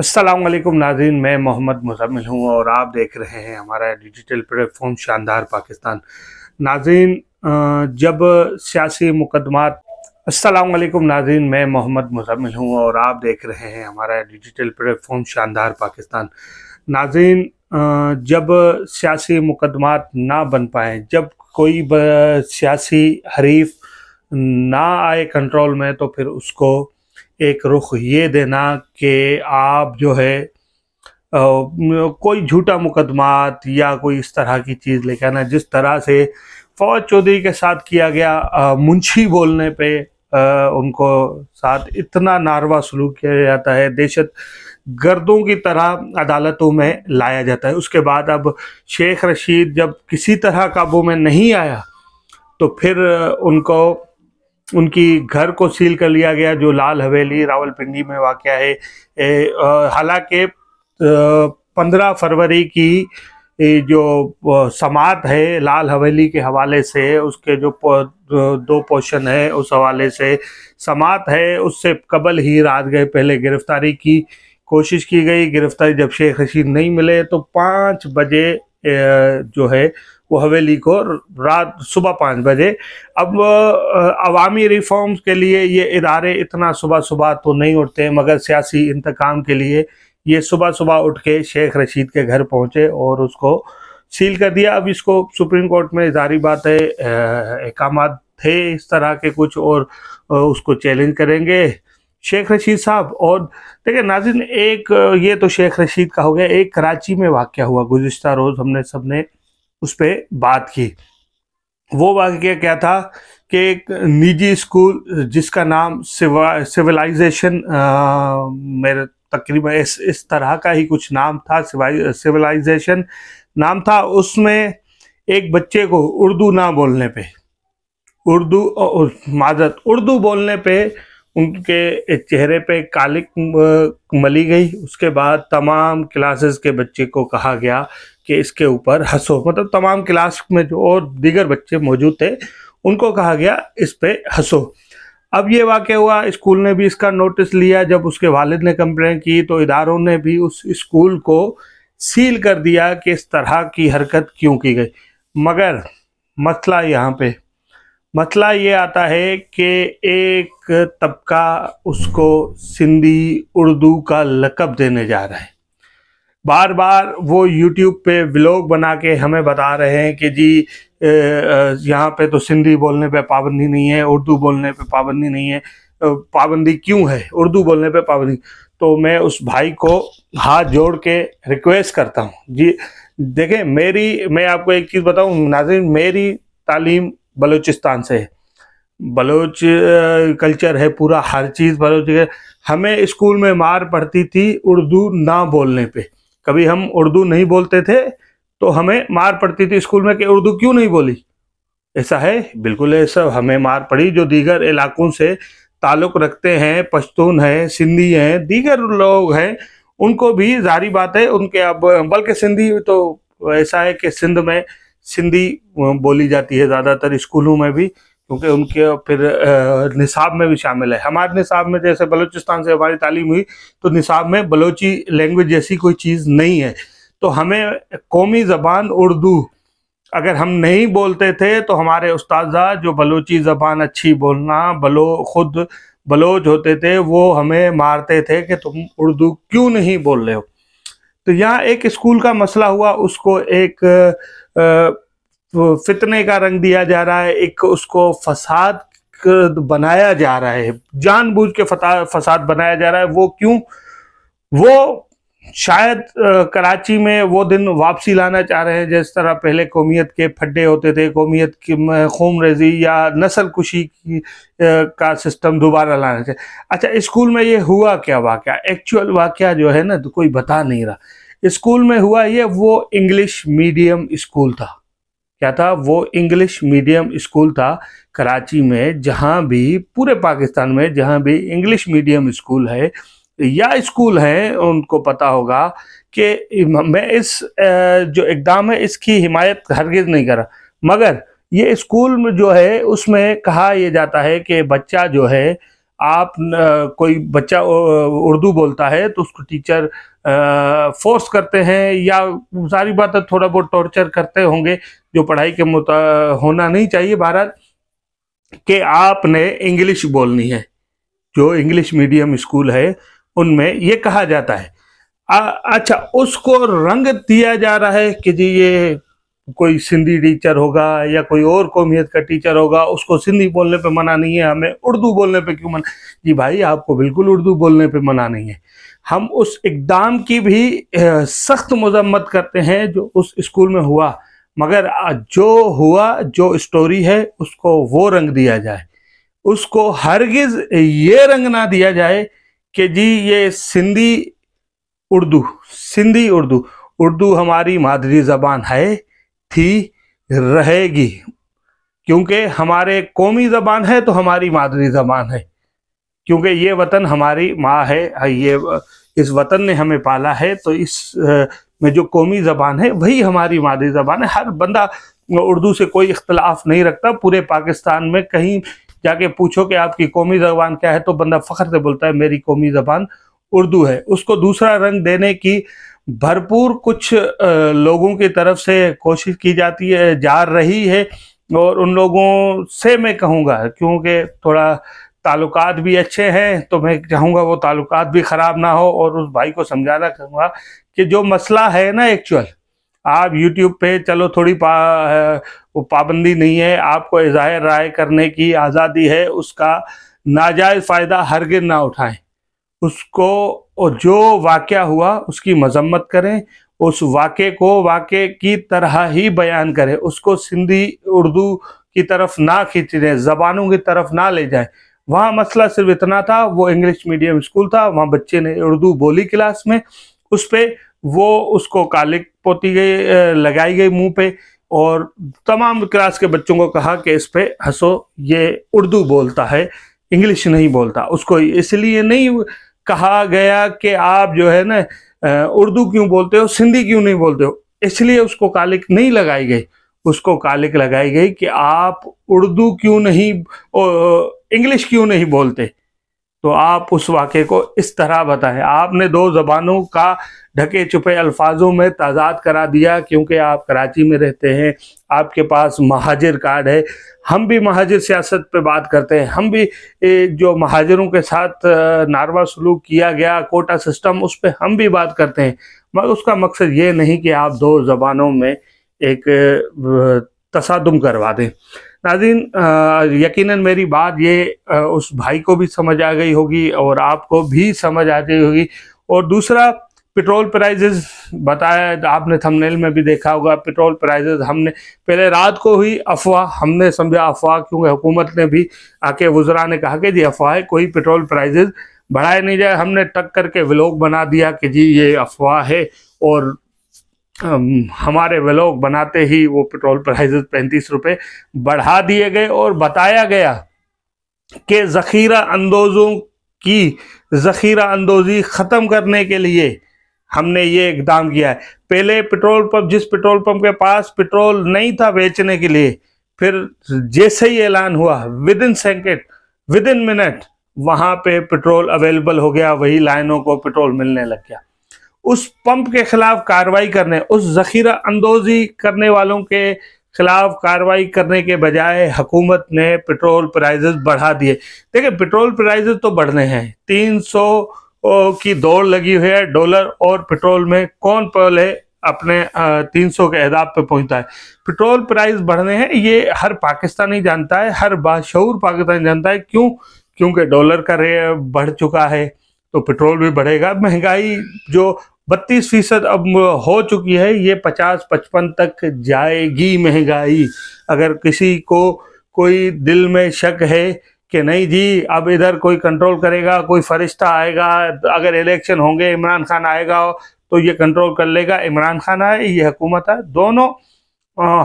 असलम नाजीन मैं मोहम्मद मुजमिल हूँ और आप देख रहे हैं हमारा डिजिटल प्लेटफॉर्म शानदार पाकिस्तान नाजीन जब सियासी मुकदमात असलकुम नाजीन मैं मोहम्मद मुजमिल हूँ और आप देख रहे हैं हमारा डिजिटल प्लेटफॉर्म शानदार पाकिस्तान नाजीन जब सियासी मुकदमात ना बन पाएँ जब कोई सियासी हरीफ ना आए कंट्रोल में तो फिर उसको एक रुख ये देना कि आप जो है कोई झूठा मुकदमात या कोई इस तरह की चीज़ लेके आना जिस तरह से फौज चौधरी के साथ किया गया मुंशी बोलने पे आ, उनको साथ इतना नारवा सलूक किया जाता है दहशत गर्दों की तरह अदालतों में लाया जाता है उसके बाद अब शेख रशीद जब किसी तरह काबू में नहीं आया तो फिर उनको उनकी घर को सील कर लिया गया जो लाल हवेली रावलपिंडी में वाक़ है हालांकि पंद्रह फरवरी की जो समात है लाल हवेली के हवाले से उसके जो दो पोर्शन है उस हवाले से समात है उससे कबल ही रात गए पहले गिरफ्तारी की कोशिश की गई गिरफ्तारी जब शेख रशीद नहीं मिले तो पाँच बजे जो है वो हवेली को रात सुबह पाँच बजे अब अवामी रिफॉर्म्स के लिए ये इदारे इतना सुबह सुबह तो नहीं उठते मगर सियासी इंतकाम के लिए ये सुबह सुबह उठ के शेख रशीद के घर पहुँचे और उसको सील कर दिया अब इसको सुप्रीम कोर्ट में जारी बात है अहकाम थे इस तरह के कुछ और उसको चैलेंज करेंगे शेख रशीद साहब और देखिए नाजिन एक ये तो शेख रशीद का हो गया एक कराची में वाक़ हुआ गुज्तर रोज़ हमने सब ने उस पर बात की वो वाक्य क्या था कि एक निजी स्कूल जिसका नाम सिविलाइजेशन मेरे तकरीबन इस इस तरह का ही कुछ नाम था सिविलाइजेशन नाम था उसमें एक बच्चे को उर्दू ना बोलने पे उर्दू माजरत उर्दू बोलने पे उनके चेहरे पे कालिक मली गई उसके बाद तमाम क्लासेस के बच्चे को कहा गया कि इसके ऊपर हंसो मतलब तमाम क्लास में जो और दीगर बच्चे मौजूद थे उनको कहा गया इस पर हंसो अब ये वाक़ हुआ स्कूल ने भी इसका नोटिस लिया जब उसके वालिद ने कंप्लेन की तो इदारों ने भी उस स्कूल को सील कर दिया कि इस तरह की हरकत क्यों की गई मगर मसला यहाँ पे मसला ये आता है कि एक तबका उसको सिंधी उर्दू का लकब देने जा रहा है बार बार वो यूट्यूब पे व्लॉग बना के हमें बता रहे हैं कि जी यहाँ पे तो सिंधी बोलने पे पाबंदी नहीं है उर्दू बोलने पे पाबंदी नहीं है पाबंदी क्यों है उर्दू बोलने पे पाबंदी तो मैं उस भाई को हाथ जोड़ के रिक्वेस्ट करता हूँ जी देखें मेरी मैं आपको एक चीज़ बताऊँ नाजिन मेरी तालीम बलूचिस्तान से है बलोच कल्चर है पूरा हर चीज़ बलोच हमें स्कूल में मार पड़ती थी उर्दू ना बोलने पे कभी हम उर्दू नहीं बोलते थे तो हमें मार पड़ती थी स्कूल में कि उर्दू क्यों नहीं बोली ऐसा है बिल्कुल ऐसा हमें मार पड़ी जो दीगर इलाकों से ताल्लुक़ रखते हैं पश्तून हैं सिंधी हैं दीगर लोग हैं उनको भी जारी बात है उनके अब बल्कि सिंधी तो ऐसा है कि सिंध में सिंधी बोली जाती है ज़्यादातर स्कूलों में भी क्योंकि उनके फिर निसाब में भी शामिल है हमारे निसाब में जैसे बलूचिस्तान से हमारी तालीम हुई तो निसाब में बलोची लैंग्वेज जैसी कोई चीज़ नहीं है तो हमें कौमी ज़बान उर्दू अगर हम नहीं बोलते थे तो हमारे उस्तादा जो बलोची ज़बान अच्छी बोलना बलो खुद बलोच होते थे वो हमें मारते थे कि तुम उर्दू क्यों नहीं बोल रहे हो तो यहाँ एक स्कूल का मसला हुआ उसको एक फितने का रंग दिया जा रहा है एक उसको फसाद बनाया जा रहा है जानबूझ के फसाद बनाया जा रहा है वो क्यों वो शायद कराची में वो दिन वापसी लाना चाह रहे हैं जिस तरह पहले कौमियत के फड्डे होते थे कौमियत की खूम रेजी या नस्ल कुशी की का सिस्टम दोबारा लाना चाहिए अच्छा स्कूल में ये हुआ क्या वाक़ एक्चुअल वाक़ जो है ना तो कोई बता नहीं रहा स्कूल में हुआ ये वो इंग्लिश मीडियम स्कूल था क्या था वो इंग्लिश मीडियम स्कूल था कराची में जहाँ भी पूरे पाकिस्तान में जहाँ भी इंग्लिश मीडियम स्कूल है या स्कूल हैं उनको पता होगा कि मैं इस जो इकदाम है इसकी हिमायत हरगिज़ नहीं करा मगर ये स्कूल में जो है उसमें कहा यह जाता है कि बच्चा जो है आप न, कोई बच्चा उर्दू बोलता है तो उसको टीचर फोर्स करते हैं या सारी बात थोड़ा बहुत टॉर्चर करते होंगे जो पढ़ाई के मुता होना नहीं चाहिए भारत कि आपने इंग्लिश बोलनी है जो इंग्लिश मीडियम स्कूल है उनमें ये कहा जाता है आ, अच्छा उसको रंग दिया जा रहा है कि जी ये कोई सिंधी टीचर होगा या कोई और कौमियत का टीचर होगा उसको सिंधी बोलने पे मना नहीं है हमें उर्दू बोलने पे क्यों मना जी भाई आपको बिल्कुल उर्दू बोलने पे मना नहीं है हम उस इकदाम की भी सख्त मजम्मत करते हैं जो उस स्कूल में हुआ मगर जो हुआ जो स्टोरी है उसको वो रंग दिया जाए उसको हरगिज ये रंग ना दिया जाए कि जी ये सिंधी उर्दू सिंधी उर्दू उर्दू हमारी मादरी ज़बान है थी रहेगी क्योंकि हमारे कौमी ज़बान है तो हमारी मादरी ज़बान है क्योंकि ये वतन हमारी माँ है ये इस वतन ने हमें पाला है तो इस में जो कौमी ज़बान है वही हमारी मादरी ज़बान है हर बंदा उर्दू से कोई इख्तलाफ नहीं रखता पूरे पाकिस्तान में कहीं जाके पूछो कि आपकी कौमी ज़बान क्या है तो बंदा फ़ख्र से बोलता है मेरी कौमी ज़बान उर्दू है उसको दूसरा रंग देने की भरपूर कुछ लोगों की तरफ से कोशिश की जाती है जा रही है और उन लोगों से मैं कहूँगा क्योंकि थोड़ा ताल्लुकात भी अच्छे हैं तो मैं चाहूँगा वो ताल्लुकात भी ख़राब ना हो और उस भाई को समझाना कहूँगा कि जो मसला है ना एक्चुअल आप YouTube पे चलो थोड़ी पा, वो पाबंदी नहीं है आपको इज़ाहिर राय करने की आज़ादी है उसका नाजायज़ फ़ायदा गिर ना उठाएं उसको जो वाक़ हुआ उसकी मजम्मत करें उस वाक़े को वाक़े की तरह ही बयान करें उसको सिंधी उर्दू की तरफ ना खींच दें ज़बानों की तरफ ना ले जाएं वहाँ मसला सिर्फ इतना था वो इंग्लिश मीडियम स्कूल था वहाँ बच्चे ने उर्दू बोली क्लास में उस पर वो उसको कालिक पोती गई लगाई गई मुंह पे और तमाम क्लास के बच्चों को कहा कि इस पर हंसो ये उर्दू बोलता है इंग्लिश नहीं बोलता उसको इसलिए नहीं कहा गया कि आप जो है ना उर्दू क्यों बोलते हो सिंधी क्यों नहीं बोलते हो इसलिए उसको कालिक नहीं लगाई गई उसको कालिक लगाई गई कि आप उर्दू क्यों नहीं इंग्लिश क्यों नहीं बोलते तो आप उस वाक़े को इस तरह बताएं आपने दो ज़बानों का ढके छुपे अल्फाजों में ताज़ाद करा दिया क्योंकि आप कराची में रहते हैं आपके पास महाजिर कार्ड है हम भी महाजिर सियासत पे बात करते हैं हम भी जो महाजरों के साथ नारवा सलूक किया गया कोटा सिस्टम उस पर हम भी बात करते हैं मगर उसका मकसद ये नहीं कि आप दो ज़बानों में एक तसादम करवा दें नाजिन यकीनन मेरी बात ये उस भाई को भी समझ आ गई होगी और आपको भी समझ आ गई होगी और दूसरा पेट्रोल प्राइजेज बताया आपने थंबनेल में भी देखा होगा पेट्रोल प्राइजेज हमने पहले रात को हुई अफवाह हमने समझा अफवाह क्योंकि हुकूमत ने भी आके वजरा ने कहा कि जी अफवाह है कोई पेट्रोल प्राइजेज बढ़ाया नहीं जाए हमने टक करके व्लॉग बना दिया कि जी ये अफवाह है और हमारे व्लॉग बनाते ही वो पेट्रोल प्राइजेस पैंतीस रुपये बढ़ा दिए गए और बताया गया कि ज़ख़ीरा अंदोज़ों की ज़ख़ीरा अंदोज़ी ख़त्म करने के लिए हमने ये इकदाम किया है पहले पेट्रोल पंप जिस पेट्रोल पंप के पास पेट्रोल नहीं था बेचने के लिए फिर जैसे ही ऐलान हुआ within second within minute वहाँ पे पेट्रोल अवेलेबल हो गया वही लाइनों को पेट्रोल मिलने लग गया उस पंप के खिलाफ कार्रवाई करने उस जखीरा अंदोजी करने वालों के खिलाफ कार्रवाई करने के बजाय हुकूमत ने पेट्रोल प्राइजेस बढ़ा दिए देखिए पेट्रोल प्राइजेस तो बढ़ने हैं तीन सौ की दौड़ लगी हुई है डॉलर और पेट्रोल में कौन पहले अपने तीन सौ के अहदाब पे पहुंचता है पेट्रोल प्राइस बढ़ने हैं ये हर पाकिस्तानी जानता है हर बाशूर पाकिस्तानी जानता है क्यों क्योंकि डॉलर का रेट बढ़ चुका है तो पेट्रोल भी बढ़ेगा महंगाई जो बत्तीस फीसद अब हो चुकी है ये पचास पचपन तक जाएगी महंगाई अगर किसी को कोई दिल में शक है कि नहीं जी अब इधर कोई कंट्रोल करेगा कोई फरिश्ता आएगा अगर इलेक्शन होंगे इमरान खान आएगा तो ये कंट्रोल कर लेगा इमरान खान आए ये हुकूमत है दोनों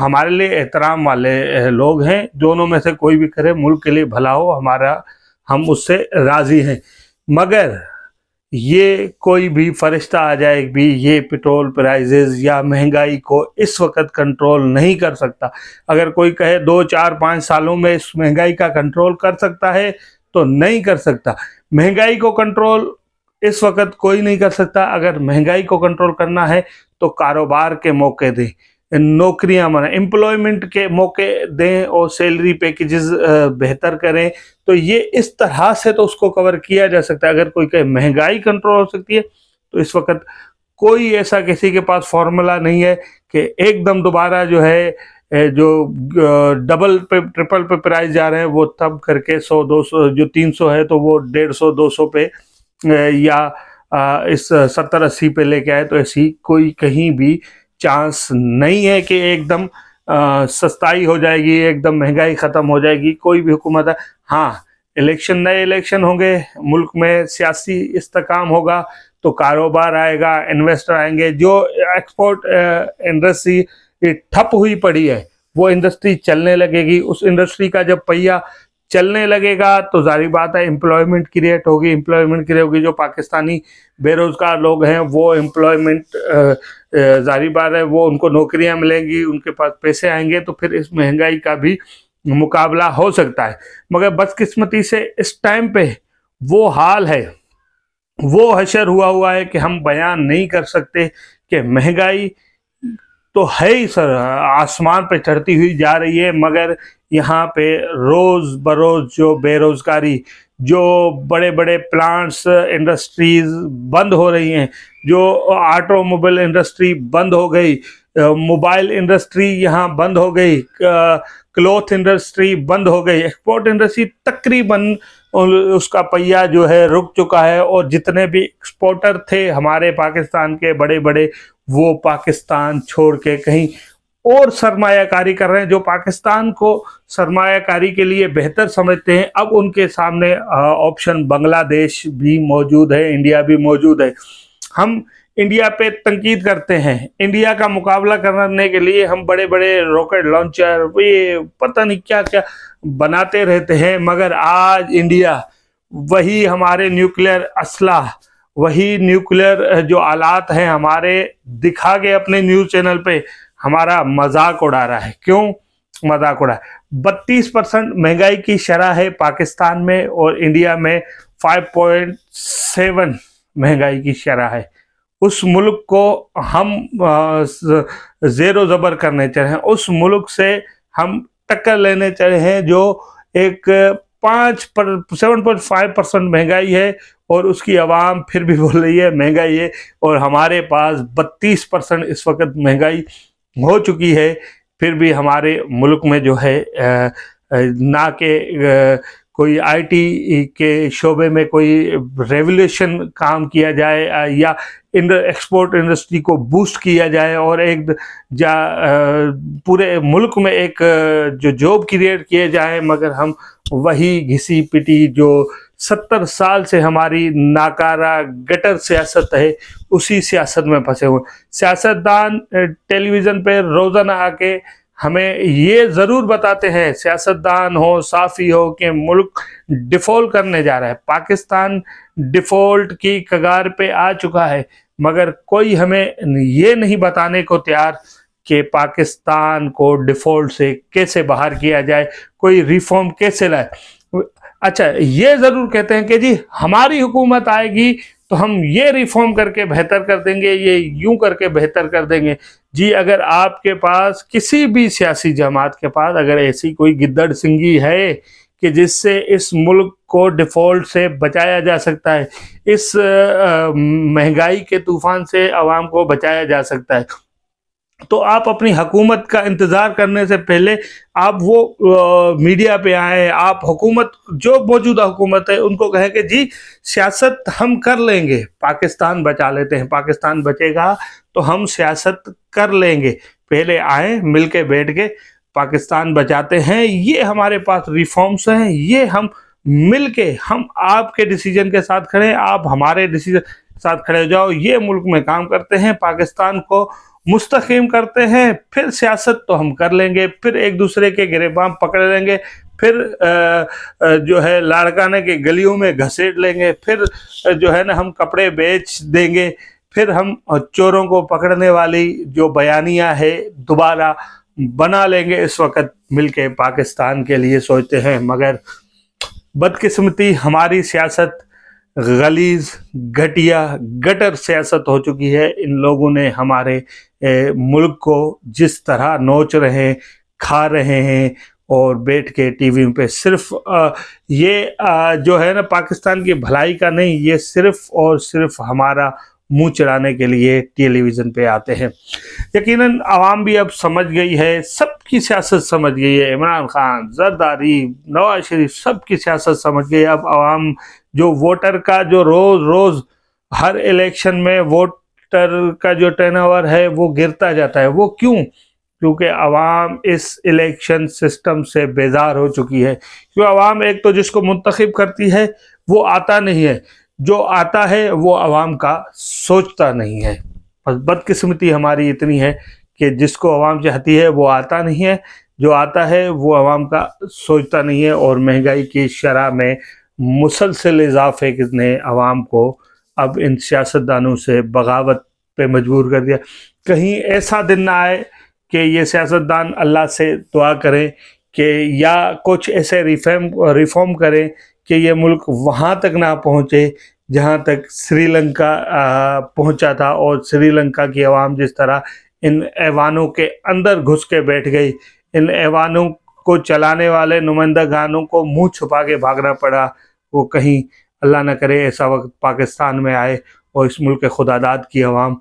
हमारे लिए एहतराम वाले लोग हैं दोनों में से कोई भी करे मुल्क के लिए भला हो हमारा हम उससे राज़ी हैं मगर ये कोई भी फरिश्ता आ जाए भी ये पेट्रोल प्राइजेज या महंगाई को इस वक्त कंट्रोल नहीं कर सकता अगर कोई कहे दो चार पाँच सालों में इस महंगाई का कंट्रोल कर सकता है तो नहीं कर सकता महंगाई को कंट्रोल इस वक्त कोई नहीं कर सकता अगर महंगाई को कंट्रोल करना है तो कारोबार के मौके दें नौकरियां माना एम्प्लॉयमेंट के मौके दें और सैलरी पैकेजेस बेहतर करें तो ये इस तरह से तो उसको कवर किया जा सकता है अगर कोई कहे महंगाई कंट्रोल हो सकती है तो इस वक्त कोई ऐसा किसी के पास फॉर्मूला नहीं है कि एकदम दोबारा जो है जो डबल पे ट्रिपल पे प्राइस जा रहे हैं वो तब करके सौ दो सौ जो तीन सौ है तो वो डेढ़ सौ दो सौ पे या इस सत्तर अस्सी पे लेके आए तो ऐसी कोई कहीं भी चांस नहीं है कि एकदम सस्ताई हो जाएगी एकदम महंगाई ख़त्म हो जाएगी कोई भी हुकूमत है हाँ इलेक्शन नए इलेक्शन होंगे मुल्क में सियासी इस्तकाम होगा तो कारोबार आएगा इन्वेस्टर आएंगे जो एक्सपोर्ट इंडस्ट्री ठप हुई पड़ी है वो इंडस्ट्री चलने लगेगी उस इंडस्ट्री का जब पहिया चलने लगेगा तो जारी बात है एम्प्लॉयमेंट क्रिएट होगी एम्प्लॉयमेंट क्रिएट होगी जो पाकिस्तानी बेरोजगार लोग हैं वो एम्प्लॉयमेंट जारी बात है वो उनको नौकरियां मिलेंगी उनके पास पैसे आएंगे तो फिर इस महंगाई का भी मुकाबला हो सकता है मगर बदकिस्मती से इस टाइम पे वो हाल है वो हशर हुआ हुआ है कि हम बयान नहीं कर सकते कि महंगाई तो है ही सर आसमान पर चढ़ती हुई जा रही है मगर यहाँ पे रोज़ बरोज़ जो बेरोज़गारी जो बड़े बड़े प्लांट्स इंडस्ट्रीज़ बंद हो रही हैं जो ऑटोमोबाइल इंडस्ट्री बंद हो गई मोबाइल इंडस्ट्री यहाँ बंद हो गई क्लॉथ इंडस्ट्री बंद हो गई एक्सपोर्ट इंडस्ट्री तकरीबन उसका पहिया जो है रुक चुका है और जितने भी एक्सपोर्टर थे हमारे पाकिस्तान के बड़े बड़े वो पाकिस्तान छोड़ के कहीं और सरमाकारी कर रहे हैं जो पाकिस्तान को सरमायाकारी के लिए बेहतर समझते हैं अब उनके सामने ऑप्शन बांग्लादेश भी मौजूद है इंडिया भी मौजूद है हम इंडिया पे तनकीद करते हैं इंडिया का मुकाबला करने के लिए हम बड़े बड़े रॉकेट लॉन्चर ये पता नहीं क्या क्या बनाते रहते हैं मगर आज इंडिया वही हमारे न्यूक्लियर असला वही न्यूक्लियर जो आलात हैं हमारे दिखा के अपने न्यूज़ चैनल पे हमारा मजाक उड़ा रहा है क्यों मजाक उड़ा बत्तीस परसेंट महंगाई की शरह है पाकिस्तान में और इंडिया में 5.7 महंगाई की शरह है उस मुल्क को हम ज़ेरो ज़बर करने चले हैं उस मुल्क से हम टक्कर लेने चले हैं जो एक पाँच पर सेवन पॉइंट फाइव परसेंट महंगाई है और उसकी आवाम फिर भी बोल रही है महंगाई है और हमारे पास बत्तीस परसेंट इस वक्त महंगाई हो चुकी है फिर भी हमारे मुल्क में जो है ना के कोई आईटी के शोबे में कोई रेवोल्यूशन काम किया जाए या इन एक्सपोर्ट इंडस्ट्री को बूस्ट किया जाए और एक जा पूरे मुल्क में एक जो जॉब क्रिएट किए जाए मगर हम वही घिसी पिटी जो सत्तर साल से हमारी नाकारा गटर सियासत है उसी सियासत में फंसे हुए सियासतदान टेलीविज़न पे रोज़ाना आके हमें ये ज़रूर बताते हैं सियासतदान हो साफ़ी हो कि मुल्क डिफ़ॉल्ट करने जा रहा है पाकिस्तान डिफ़ॉल्ट की कगार पे आ चुका है मगर कोई हमें ये नहीं बताने को तैयार कि पाकिस्तान को डिफ़ॉल्ट से कैसे बाहर किया जाए कोई रिफॉर्म कैसे लाए अच्छा ये ज़रूर कहते हैं कि जी हमारी हुकूमत आएगी तो हम ये रिफॉर्म करके बेहतर कर देंगे ये यूं करके बेहतर कर देंगे जी अगर आपके पास किसी भी सियासी जमात के पास अगर ऐसी कोई गिद्दड़ सिंगी है कि जिससे इस मुल्क को डिफ़ॉल्ट से बचाया जा सकता है इस महंगाई के तूफ़ान से आवाम को बचाया जा सकता है तो आप अपनी हुकूमत का इंतज़ार करने से पहले आप वो आ, मीडिया पे आए आप हुकूमत जो मौजूदा हुकूमत है उनको कहें कि जी सियासत हम कर लेंगे पाकिस्तान बचा लेते हैं पाकिस्तान बचेगा तो हम सियासत कर लेंगे पहले आए मिल के बैठ के पाकिस्तान बचाते हैं ये हमारे पास रिफॉर्म्स हैं ये हम मिल के हम आपके डिसीजन के साथ खड़े आप हमारे डिसीजन साथ खड़े हो जाओ ये मुल्क में काम करते हैं पाकिस्तान को मुस्तकीम करते हैं फिर सियासत तो हम कर लेंगे फिर एक दूसरे के गिरेबान पकड़ लेंगे फिर जो है लाड़काने के गलियों में घसीट लेंगे फिर जो है ना हम कपड़े बेच देंगे फिर हम चोरों को पकड़ने वाली जो बयानिया है दोबारा बना लेंगे इस वक्त मिलके पाकिस्तान के लिए सोचते हैं मगर बदकिस्मती हमारी सियासत गलीज घटिया गटर सियासत हो चुकी है इन लोगों ने हमारे ए, मुल्क को जिस तरह नोच रहे हैं खा रहे हैं और बैठ के टीवी पे सिर्फ आ, ये आ, जो है ना पाकिस्तान की भलाई का नहीं ये सिर्फ और सिर्फ हमारा मुंह चढ़ाने के लिए टेलीविज़न पे आते हैं यकीनन आवाम भी अब समझ गई है सबकी सियासत समझ गई है इमरान खान जरदारी नवाज शरीफ सबकी सियासत समझ गई अब आवाम जो वोटर का जो रोज़ रोज़ हर इलेक्शन में वोट सेक्टर का जो टर्नओवर है वो गिरता जाता है वो क्यों क्योंकि आवाम इस इलेक्शन सिस्टम से बेजार हो चुकी है क्यों अवाम एक तो जिसको मुंतखब करती है वो आता नहीं है जो आता है वो आवाम का सोचता नहीं है बस बदकस्मती हमारी इतनी है कि जिसको आवाम चाहती है वो आता नहीं है जो आता है वो आवाम का सोचता नहीं है और महंगाई की शरह में मुसलसल इजाफे ने अवाम को अब इन सियासतदानों से बगावत पे मजबूर कर दिया कहीं ऐसा दिन ना आए कि ये सियासतदान अल्लाह से दुआ करें कि या कुछ ऐसे रिफॉर्म रिफॉर्म करें कि ये मुल्क वहाँ तक ना पहुँचे जहाँ तक श्रीलंका पहुँचा था और श्रीलंका की आवाम जिस तरह इन ऐवानों के अंदर घुस के बैठ गई इन ऐवानों को चलाने वाले नुमाइंदा गानों को मुंह छुपा के भागना पड़ा वो कहीं अल्लाह न करे ऐसा वक्त पाकिस्तान में आए और इस मुल्क के खुदादाद की आवाम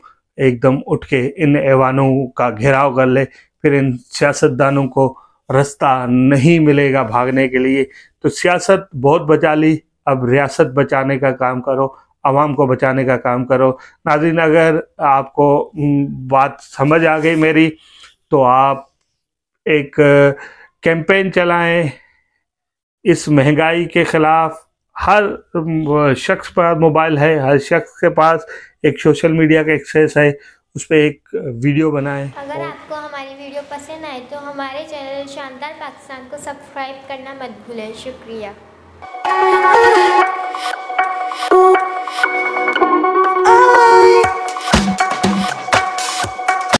एकदम उठ के इन ऐवानों का घेराव कर ले फिर इन सियासतदानों को रास्ता नहीं मिलेगा भागने के लिए तो सियासत बहुत बचा ली अब रियासत बचाने का काम करो आवाम को बचाने का काम करो नाजिन अगर आपको बात समझ आ गई मेरी तो आप एक कैंपेन चलाएं इस महंगाई के ख़िलाफ़ हर शख्स पास मोबाइल है हर शख्स के पास एक सोशल मीडिया का एक्सेस है उस पर एक वीडियो बनाएं अगर आपको हमारी वीडियो पसंद आए तो हमारे चैनल शानदार पाकिस्तान को सब्सक्राइब करना मत भूलें शुक्रिया